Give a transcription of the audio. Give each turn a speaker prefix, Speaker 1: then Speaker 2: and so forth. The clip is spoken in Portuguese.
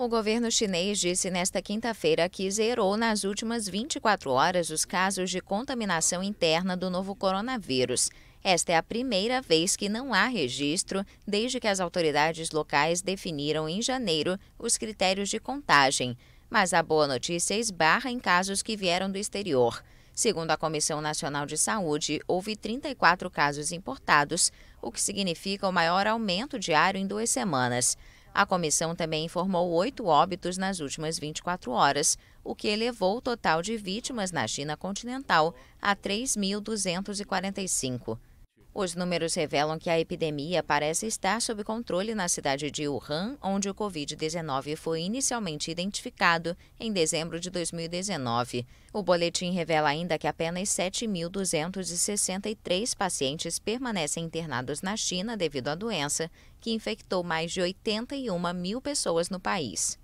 Speaker 1: O governo chinês disse nesta quinta-feira que zerou nas últimas 24 horas os casos de contaminação interna do novo coronavírus. Esta é a primeira vez que não há registro desde que as autoridades locais definiram em janeiro os critérios de contagem. Mas a boa notícia esbarra em casos que vieram do exterior. Segundo a Comissão Nacional de Saúde, houve 34 casos importados, o que significa o maior aumento diário em duas semanas. A comissão também informou oito óbitos nas últimas 24 horas, o que elevou o total de vítimas na China continental a 3.245. Os números revelam que a epidemia parece estar sob controle na cidade de Wuhan, onde o Covid-19 foi inicialmente identificado em dezembro de 2019. O boletim revela ainda que apenas 7.263 pacientes permanecem internados na China devido à doença, que infectou mais de 81 mil pessoas no país.